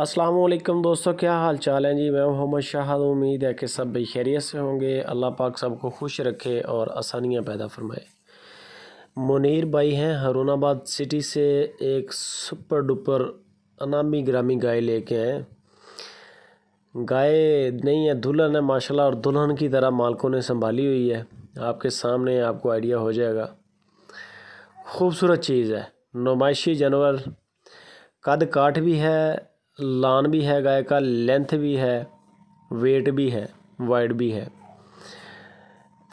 असलम दोस्तों क्या हाल चाल है जी मैं मोहम्मद शाहद उम्मीद है कि सब खैरियत से होंगे अल्लाह पाक सबको खुश रखे और आसानियाँ पैदा फरमाए मुनीर भाई हैं हरुणाबाद सिटी से एक सुपर डुपर अनामी ग्रामी गाय लेके आए गाय नहीं है दुल्हन है माशाल्लाह और दुल्हन की तरह मालकों ने संभाली हुई है आपके सामने आपको आइडिया हो जाएगा खूबसूरत चीज़ है नुमाइशी जानवर कद काठ भी है लान भी है गाय का लेंथ भी है वेट भी है वाइड भी है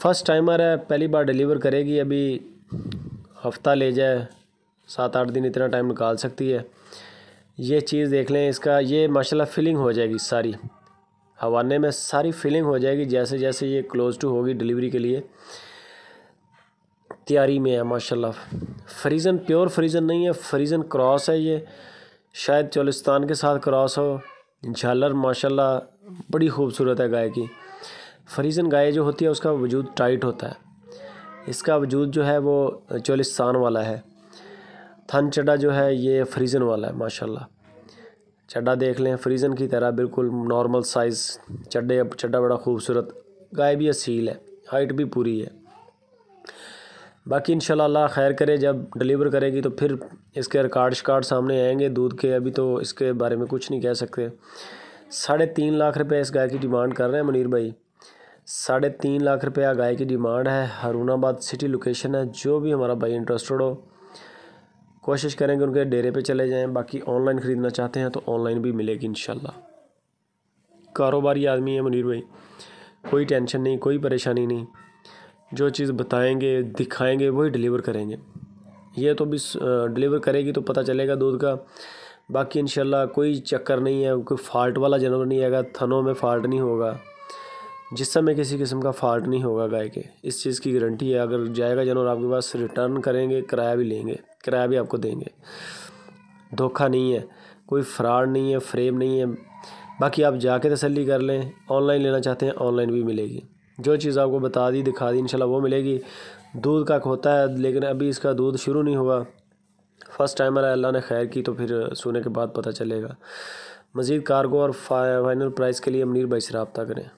फर्स्ट टाइमर है पहली बार डिलीवर करेगी अभी हफ्ता ले जाए सात आठ दिन इतना टाइम निकाल सकती है ये चीज़ देख लें इसका ये माशाल्लाह फिलिंग हो जाएगी सारी हवाने में सारी फिलिंग हो जाएगी जैसे जैसे ये क्लोज टू होगी डिलीवरी के लिए तैयारी में है माशाल्लाह फ्रीज़न प्योर फ्रीज़न नहीं है फ्रीज़न क्रॉस है ये शायद चोलिस्तान के साथ क्रॉस हो झालर माशाल्लाह बड़ी खूबसूरत है गाय की फरीजन गाय जो होती है उसका वजूद टाइट होता है इसका वजूद जो है वो चोलिस्तान वाला है थन चडा जो है ये फ्रीज़न वाला है माशाल्लाह चड्डा देख लें फ्रीज़न की तरह बिल्कुल नॉर्मल साइज़ चड्डे चड्डा बड़ा खूबसूरत गाय भी असील है हाइट भी पूरी है बाकी इन खैर करे जब डिलीवर करेगी तो फिर इसके रिकार्ड शिकार्ड सामने आएंगे दूध के अभी तो इसके बारे में कुछ नहीं कह सकते साढ़े तीन लाख रुपए इस गाय की डिमांड कर रहे हैं मुनीर भाई साढ़े तीन लाख रुपया गाय की डिमांड है हरूणाबाद सिटी लोकेशन है जो भी हमारा भाई इंटरेस्टेड हो कोशिश करेंगे उनके डेरे पर चले जाएँ बाकी ऑनलाइन ख़रीदना चाहते हैं तो ऑनलाइन भी मिलेगी इन कारोबारी आदमी है मुनीर भाई कोई टेंशन नहीं कोई परेशानी नहीं जो चीज़ बताएंगे दिखाएंगे वही डिलीवर करेंगे ये तो अभी डिलीवर करेगी तो पता चलेगा दूध का बाकी इन कोई चक्कर नहीं है कोई फाल्ट वाला जानवर नहीं आएगा थनों में फाल्ट नहीं होगा जिस समय किसी किस्म का फाल्ट नहीं होगा गाय के इस चीज़ की गारंटी है अगर जाएगा जानवर आपके पास रिटर्न करेंगे किराया भी लेंगे किराया भी आपको देंगे धोखा नहीं है कोई फ्रॉड नहीं है फ्रेम नहीं है बाकी आप जाके तसली कर लें ऑनलाइन लेना चाहते हैं ऑनलाइन भी मिलेगी जो चीज़ आपको बता दी दिखा दी इनशाला वो मिलेगी दूध का होता है लेकिन अभी इसका दूध शुरू नहीं हुआ फ़र्स्ट टाइम अरे अल्लाह ने खैर की तो फिर सोने के बाद पता चलेगा मज़ीद कारगो और फाइनल प्राइस के लिए अमनीर भाई से रबता करें